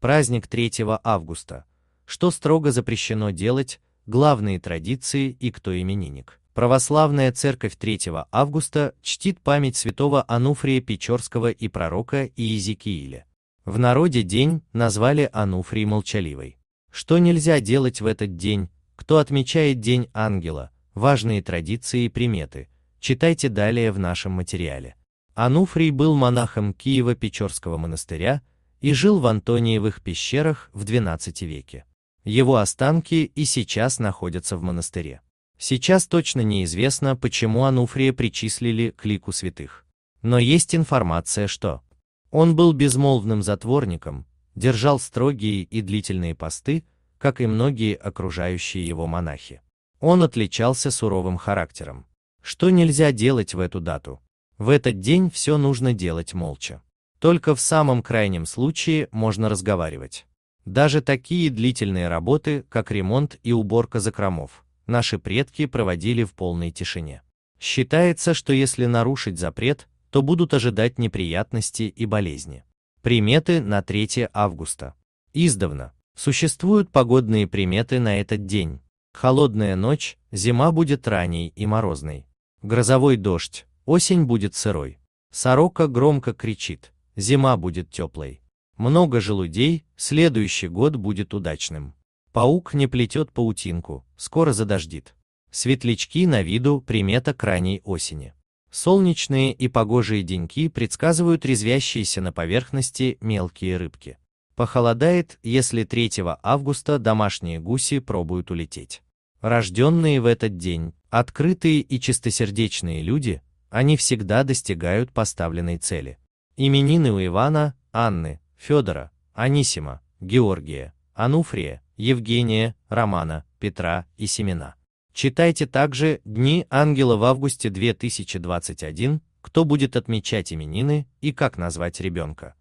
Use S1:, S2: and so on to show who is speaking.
S1: праздник 3 августа, что строго запрещено делать, главные традиции и кто именинник. Православная церковь 3 августа чтит память святого Ануфрия Печорского и пророка Иезекииля. В народе день назвали Ануфрий Молчаливой. Что нельзя делать в этот день, кто отмечает День Ангела, важные традиции и приметы, читайте далее в нашем материале. Ануфрий был монахом Киева-Печорского монастыря, и жил в Антониевых пещерах в XII веке. Его останки и сейчас находятся в монастыре. Сейчас точно неизвестно, почему Ануфрия причислили к лику святых. Но есть информация, что он был безмолвным затворником, держал строгие и длительные посты, как и многие окружающие его монахи. Он отличался суровым характером. Что нельзя делать в эту дату? В этот день все нужно делать молча. Только в самом крайнем случае можно разговаривать. Даже такие длительные работы, как ремонт и уборка закромов, наши предки проводили в полной тишине. Считается, что если нарушить запрет, то будут ожидать неприятности и болезни. Приметы на 3 августа. Издавна. Существуют погодные приметы на этот день. Холодная ночь, зима будет ранней и морозной. Грозовой дождь, осень будет сырой. Сорока громко кричит, Зима будет теплой. Много людей. следующий год будет удачным. Паук не плетет паутинку, скоро задождит. Светлячки на виду примета крайней осени. Солнечные и погожие деньки предсказывают резвящиеся на поверхности мелкие рыбки. Похолодает, если 3 августа домашние гуси пробуют улететь. Рожденные в этот день, открытые и чистосердечные люди, они всегда достигают поставленной цели. Именины у Ивана, Анны, Федора, Анисима, Георгия, Ануфрия, Евгения, Романа, Петра и Семена. Читайте также «Дни ангела» в августе 2021, кто будет отмечать именины и как назвать ребенка.